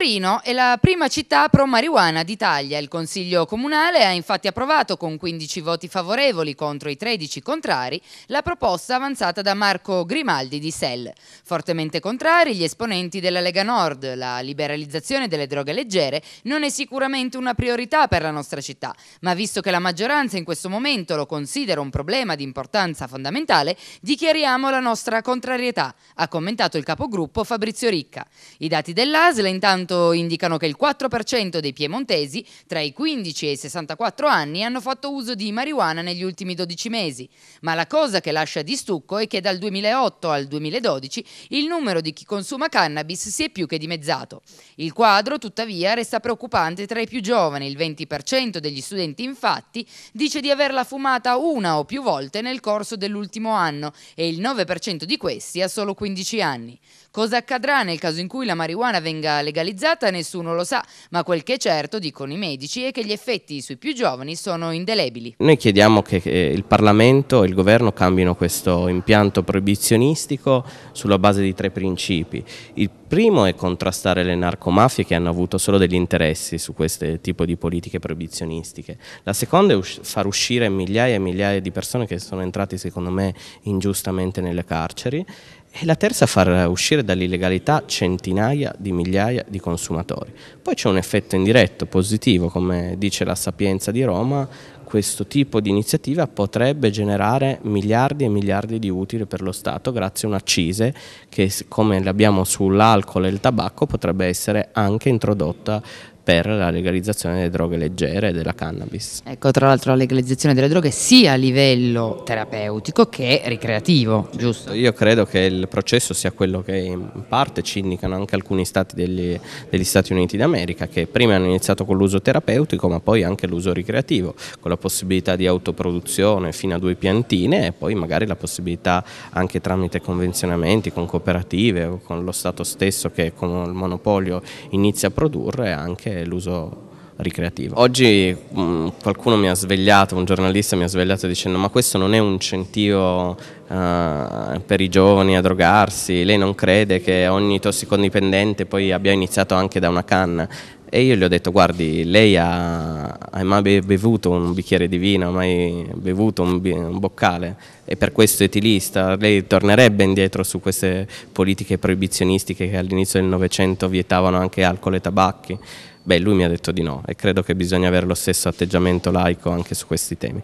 Torino è la prima città pro marijuana d'Italia. Il Consiglio Comunale ha infatti approvato con 15 voti favorevoli contro i 13 contrari la proposta avanzata da Marco Grimaldi di SEL. Fortemente contrari gli esponenti della Lega Nord. La liberalizzazione delle droghe leggere non è sicuramente una priorità per la nostra città, ma visto che la maggioranza in questo momento lo considera un problema di importanza fondamentale, dichiariamo la nostra contrarietà, ha commentato il capogruppo Fabrizio Ricca. I dati dell'ASL intanto tanto indicano che il 4% dei piemontesi tra i 15 e i 64 anni hanno fatto uso di marijuana negli ultimi 12 mesi, ma la cosa che lascia di stucco è che dal 2008 al 2012 il numero di chi consuma cannabis si è più che dimezzato. Il quadro tuttavia resta preoccupante tra i più giovani, il 20% degli studenti infatti dice di averla fumata una o più volte nel corso dell'ultimo anno e il 9% di questi ha solo 15 anni. Cosa accadrà nel caso in cui la marijuana venga legalizzata? realizzata nessuno lo sa, ma quel che è certo, dicono i medici, è che gli effetti sui più giovani sono indelebili. Noi chiediamo che eh, il Parlamento e il Governo cambino questo impianto proibizionistico sulla base di tre principi. Il primo è contrastare le narcomafie che hanno avuto solo degli interessi su questo tipo di politiche proibizionistiche. La seconda è us far uscire migliaia e migliaia di persone che sono entrate secondo me ingiustamente nelle carceri e la terza far uscire dall'illegalità centinaia di migliaia di consumatori. Poi c'è un effetto indiretto positivo, come dice la Sapienza di Roma, questo tipo di iniziativa potrebbe generare miliardi e miliardi di utili per lo Stato grazie a un'accise che come l'abbiamo sull'alcol e il tabacco potrebbe essere anche introdotta per la legalizzazione delle droghe leggere e della cannabis. Ecco, tra l'altro la legalizzazione delle droghe sia a livello terapeutico che ricreativo, giusto? Io credo che il processo sia quello che in parte ci indicano anche alcuni stati degli, degli Stati Uniti d'America, che prima hanno iniziato con l'uso terapeutico ma poi anche l'uso ricreativo, con la possibilità di autoproduzione fino a due piantine e poi magari la possibilità anche tramite convenzionamenti con cooperative o con lo Stato stesso che con il monopolio inizia a produrre anche l'uso ricreativo. Oggi mh, mm, qualcuno mi ha svegliato, un giornalista mi ha svegliato dicendo ma questo non è un incentivo uh, per i giovani a drogarsi, lei non crede che ogni tossicodipendente poi abbia iniziato anche da una canna? E io gli ho detto guardi lei ha, ha mai bevuto un bicchiere di vino, ha mai bevuto un, un boccale e per questo è etilista, lei tornerebbe indietro su queste politiche proibizionistiche che all'inizio del Novecento vietavano anche alcol e tabacchi. Beh, lui mi ha detto di no e credo che bisogna avere lo stesso atteggiamento laico anche su questi temi.